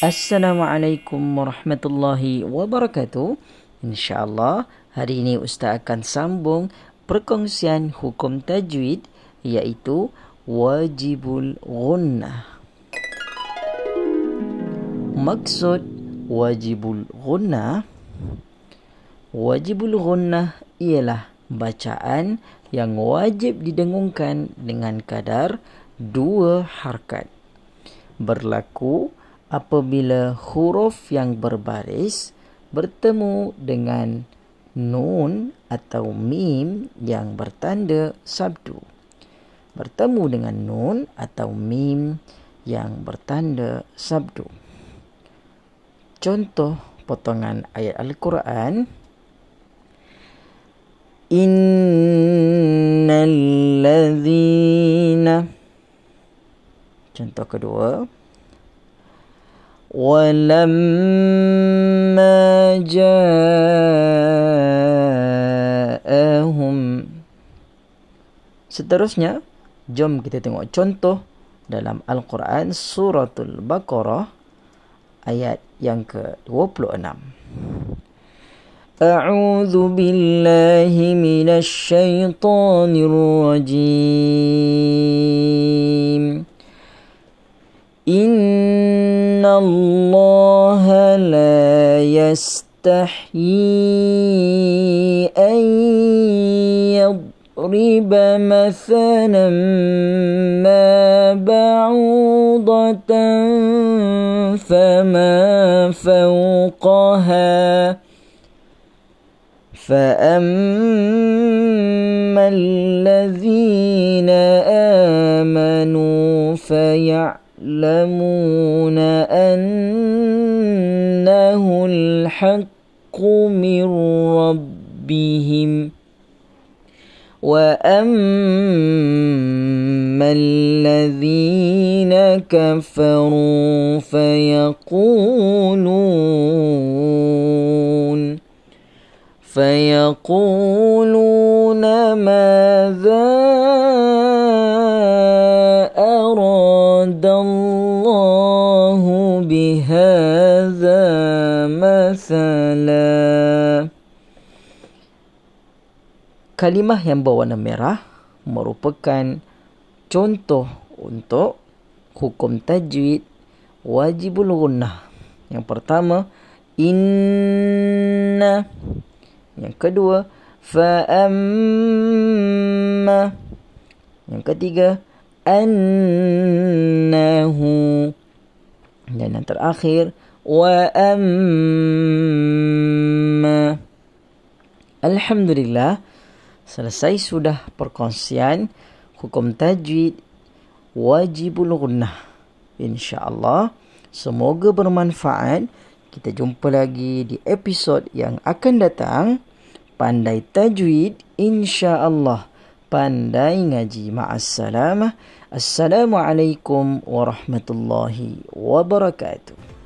Assalamualaikum warahmatullahi wabarakatuh. InsyaAllah hari ini ustaz akan sambung perkongsian hukum tajwid iaitu wajibul ghunnah. Maksud wajibul ghunnah wajibul ghunnah ialah bacaan yang wajib didengungkan dengan kadar dua harkat berlaku apabila huruf yang berbaris bertemu dengan nun atau mim yang bertanda sabdu. Bertemu dengan nun atau mim yang bertanda sabdu. Contoh potongan ayat Al-Quran. Innal ladhina. Contoh kedua. Contoh kedua. ولما جاءهم seterusnya jom kita tengok contoh dalam Al-Quran Surah al Baqarah ayat yang ke-26. أعوذ بالله من الشيطان الرجيم إن الله لا يستحيي أن يضرب مثلا ما بعوضة فما فوقها فأما الذين آمنوا فيعلمون يعلمون أنه الحق من ربهم وأما الذين كفروا فيقولون فيقولون ماذا Allahu بهذا masala. Kalimah yang berwarna merah merupakan contoh untuk hukum tajwid wajibul gunnah. Yang pertama, inna. Yang kedua, fa'amma. Yang ketiga, anna dan yang terakhir wa amma alhamdulillah selesai sudah perkongsian hukum tajwid wajibul gunnah insyaallah semoga bermanfaat kita jumpa lagi di episod yang akan datang pandai tajwid insyaallah pandai ngaji. Ma'assalamah. Assalamualaikum warahmatullahi wabarakatuh.